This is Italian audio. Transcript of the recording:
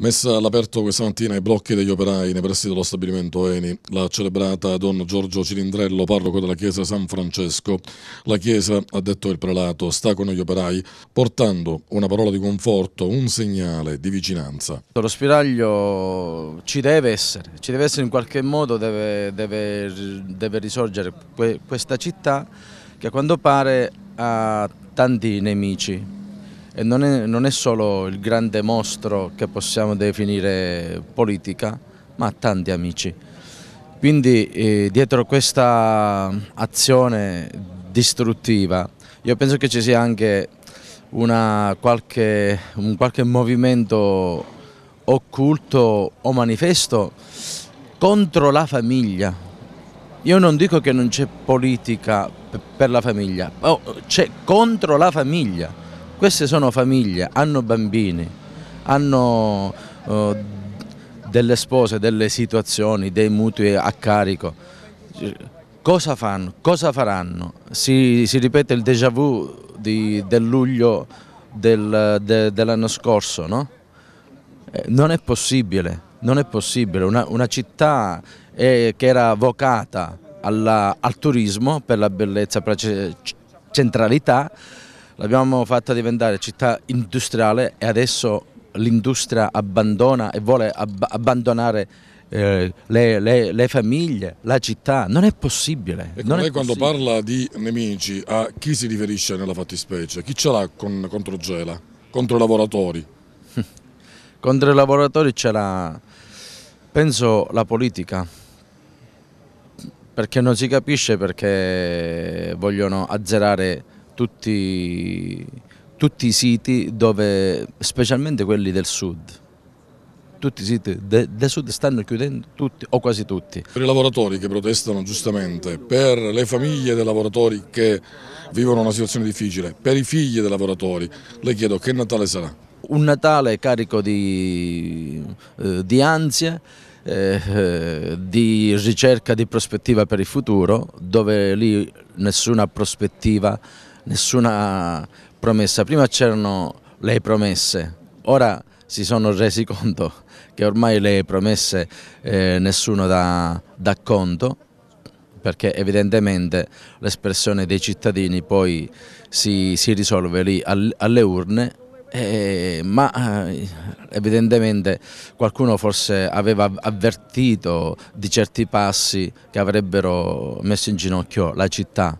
Messa all'aperto questa mattina ai blocchi degli operai nei pressi dello stabilimento Eni, la celebrata Don Giorgio Cilindrello, parroco della chiesa San Francesco. La chiesa, ha detto il prelato, sta con gli operai portando una parola di conforto, un segnale di vicinanza. Lo spiraglio ci deve essere, ci deve essere in qualche modo, deve, deve, deve risorgere questa città che a quanto pare ha tanti nemici e non è, non è solo il grande mostro che possiamo definire politica, ma tanti amici. Quindi eh, dietro questa azione distruttiva io penso che ci sia anche una, qualche, un qualche movimento occulto o manifesto contro la famiglia. Io non dico che non c'è politica per la famiglia, oh, c'è contro la famiglia. Queste sono famiglie, hanno bambini, hanno eh, delle spose, delle situazioni, dei mutui a carico. Cosa fanno? Cosa faranno? Si, si ripete il déjà vu di, del luglio del, de, dell'anno scorso, no? Eh, non è possibile, non è possibile. Una, una città eh, che era vocata alla, al turismo per la bellezza, per la centralità, l'abbiamo fatta diventare città industriale e adesso l'industria abbandona e vuole ab abbandonare eh, le, le, le, famiglie, la città, non è possibile. E ecco, non lei quando possibile. parla di nemici, a chi si riferisce nella fattispecie? Chi ce l'ha con, contro Gela? Contro i lavoratori? contro i lavoratori c'era, penso, la politica, perché non si capisce perché vogliono azzerare tutti, tutti i siti dove, specialmente quelli del sud, tutti i siti del de sud stanno chiudendo tutti o quasi tutti. Per i lavoratori che protestano giustamente, per le famiglie dei lavoratori che vivono una situazione difficile, per i figli dei lavoratori, le chiedo che Natale sarà? Un Natale carico di, eh, di ansia, eh, di ricerca di prospettiva per il futuro, dove lì nessuna prospettiva nessuna promessa. Prima c'erano le promesse, ora si sono resi conto che ormai le promesse eh, nessuno dà, dà conto perché evidentemente l'espressione dei cittadini poi si, si risolve lì al, alle urne eh, ma eh, evidentemente qualcuno forse aveva avvertito di certi passi che avrebbero messo in ginocchio la città